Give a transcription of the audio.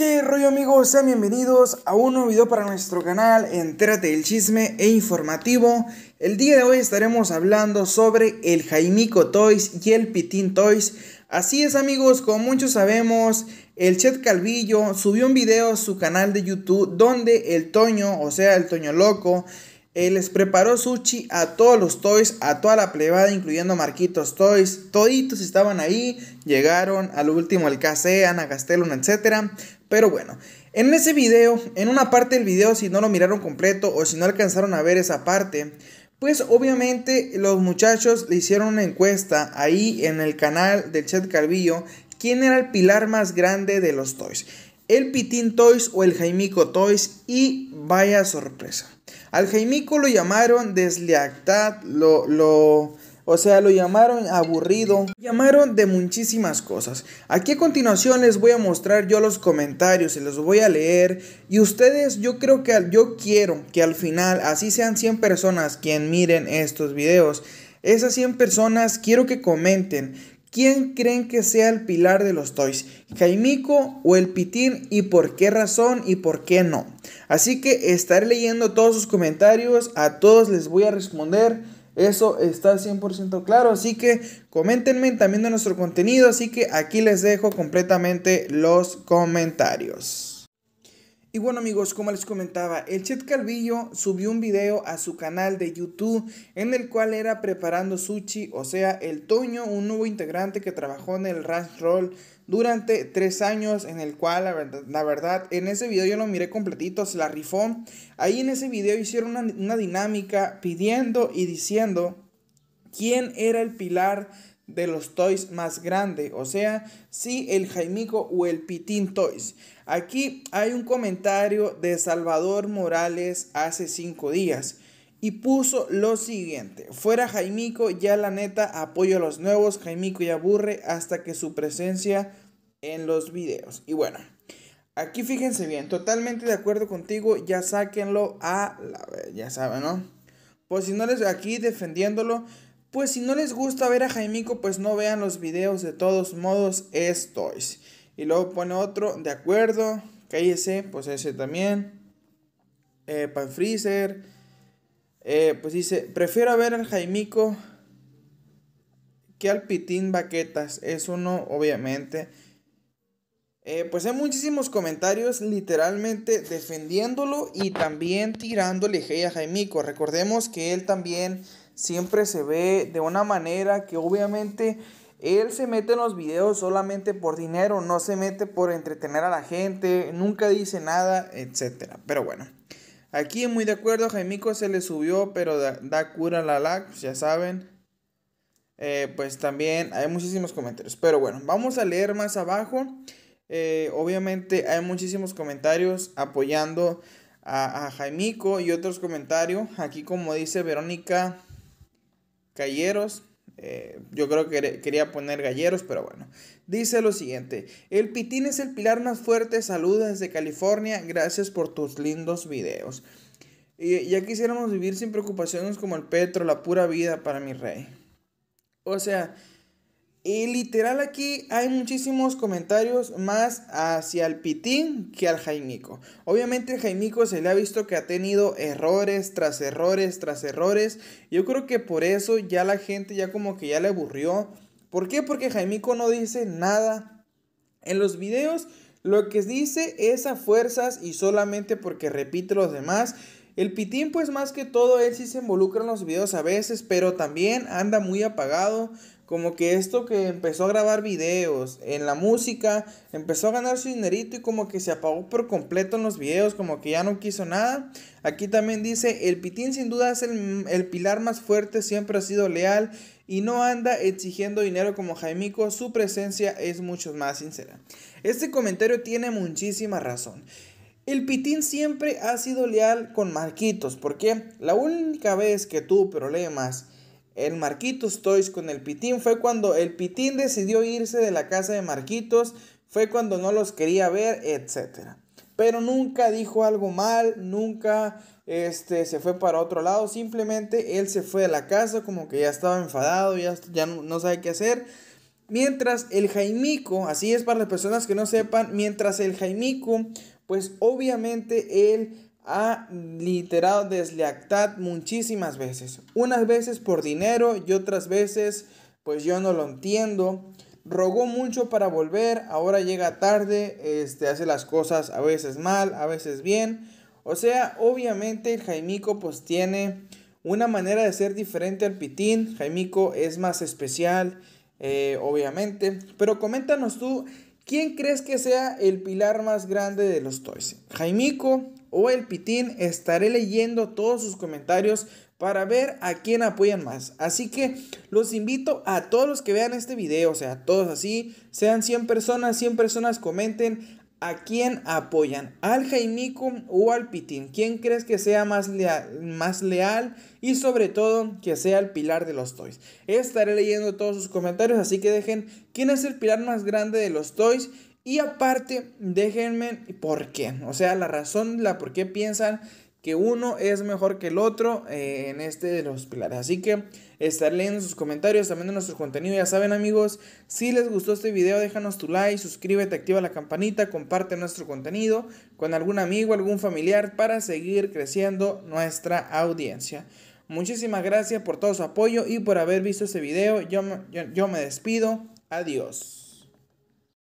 ¿Qué rollo amigos? Sean bienvenidos a un nuevo video para nuestro canal Entérate del chisme e informativo. El día de hoy estaremos hablando sobre el Jaimico Toys y el Pitín Toys. Así es amigos, como muchos sabemos, el Chet Calvillo subió un video a su canal de YouTube donde el Toño, o sea el Toño Loco, eh, les preparó sushi a todos los toys, a toda la plebada, incluyendo Marquitos Toys. Toditos estaban ahí, llegaron al último el KC, Ana Castellón, etc. Pero bueno, en ese video, en una parte del video, si no lo miraron completo o si no alcanzaron a ver esa parte, pues obviamente los muchachos le hicieron una encuesta ahí en el canal del Chet Calvillo, quién era el pilar más grande de los Toys, el Pitín Toys o el Jaimico Toys y vaya sorpresa. Al Jaimico lo llamaron Desleactad, lo, lo o sea, lo llamaron aburrido, llamaron de muchísimas cosas. Aquí a continuación les voy a mostrar yo los comentarios y los voy a leer. Y ustedes, yo creo que yo quiero que al final, así sean 100 personas quien miren estos videos, esas 100 personas quiero que comenten. ¿Quién creen que sea el pilar de los Toys? ¿Jaimico o el Pitín? ¿Y por qué razón y por qué no? Así que estaré leyendo todos sus comentarios, a todos les voy a responder. Eso está 100% claro. Así que coméntenme también de nuestro contenido. Así que aquí les dejo completamente los comentarios. Y bueno amigos, como les comentaba, el Chet Calvillo subió un video a su canal de YouTube en el cual era preparando sushi, o sea, el Toño, un nuevo integrante que trabajó en el Ranch Roll durante tres años en el cual la verdad, en ese video yo lo miré completito, se la rifó. Ahí en ese video hicieron una, una dinámica pidiendo y diciendo quién era el pilar de los toys más grande, o sea, sí el Jaimico o el Pitín Toys. Aquí hay un comentario de Salvador Morales hace 5 días y puso lo siguiente, fuera Jaimico, ya la neta apoyo a los nuevos, Jaimico y aburre hasta que su presencia en los videos. Y bueno, aquí fíjense bien, totalmente de acuerdo contigo, ya sáquenlo a la ya saben, ¿no? Pues si no les aquí defendiéndolo, pues si no les gusta ver a Jaimico, pues no vean los videos. De todos modos, es Y luego pone otro, de acuerdo. Cállese, pues ese también. Eh, Freezer. Eh, pues dice, prefiero ver al Jaimico que al Pitín Baquetas. Es uno, obviamente. Eh, pues hay muchísimos comentarios literalmente defendiéndolo y también tirándole hey a Jaimico. Recordemos que él también siempre se ve de una manera que obviamente él se mete en los videos solamente por dinero, no se mete por entretener a la gente, nunca dice nada, etc. Pero bueno, aquí muy de acuerdo, Jaimico se le subió, pero da, cura a la lag, pues ya saben. Eh, pues también hay muchísimos comentarios. Pero bueno, vamos a leer más abajo. Eh, obviamente hay muchísimos comentarios apoyando a, a Jaimico y otros comentarios. Aquí como dice Verónica Galleros. Eh, yo creo que quería poner galleros, pero bueno. Dice lo siguiente. El pitín es el pilar más fuerte. Saludos desde California. Gracias por tus lindos videos. Y ya quisiéramos vivir sin preocupaciones como el Petro, la pura vida para mi rey. O sea, y literal aquí hay muchísimos comentarios más hacia el Pitín que al Jaimico. Obviamente Jaimico se le ha visto que ha tenido errores tras errores tras errores. Yo creo que por eso ya la gente ya como que ya le aburrió. ¿Por qué? Porque Jaimico no dice nada. En los videos lo que dice es a fuerzas y solamente porque repite los demás. El Pitín pues más que todo él sí se involucra en los videos a veces, pero también anda muy apagado como que esto que empezó a grabar videos en la música, empezó a ganar su dinerito y como que se apagó por completo en los videos, como que ya no quiso nada. Aquí también dice, el pitín sin duda es el, pilar más fuerte, siempre ha sido leal y no anda exigiendo dinero como Jaimico, su presencia es mucho más sincera. Este comentario tiene muchísima razón. El Pitín siempre ha sido leal con Marquitos, porque la única vez que tuvo problemas el Marquitos Toys con el Pitín. Fue cuando el Pitín decidió irse de la casa de Marquitos, fue cuando no los quería ver, etc. Pero nunca dijo algo mal, nunca este, se fue para otro lado, simplemente él se fue de la casa como que ya estaba enfadado, ya, ya no, no sabe qué hacer. Mientras el Jaimico, así es para las personas que no sepan, mientras el Jaimico, pues obviamente él ha literado deslealtad muchísimas veces. Unas veces por dinero y otras veces pues yo no lo entiendo. Rogó mucho para volver, ahora llega tarde, este, hace las cosas a veces mal, a veces bien. O sea, obviamente el Jaimico pues tiene una manera de ser diferente al Pitín. Jaimico es más especial, eh, obviamente. Pero coméntanos tú, ¿quién crees que sea el pilar más grande de los Toys? Jaimico, o el Pitín, estaré leyendo todos sus comentarios para ver a quién apoyan más. Así que los invito a todos los que vean este video, o sea, todos así, sean 100 personas, 100 personas comenten a quién apoyan, al Jaimico o al Pitín. ¿Quién crees que sea más leal, más leal y sobre todo que sea el pilar de los Toys? Estaré leyendo todos sus comentarios, así que dejen quién es el pilar más grande de los Toys y aparte, déjenme por qué. O sea, la razón, la por qué piensan que uno es mejor que el otro eh, en este de los pilares. Así que estar leyendo sus comentarios, también de nuestro contenido. Ya saben amigos, si les gustó este video, déjanos tu like, suscríbete, activa la campanita, comparte nuestro contenido con algún amigo, algún familiar para seguir creciendo nuestra audiencia. Muchísimas gracias por todo su apoyo y por haber visto este video. Yo, yo, yo me despido. Adiós.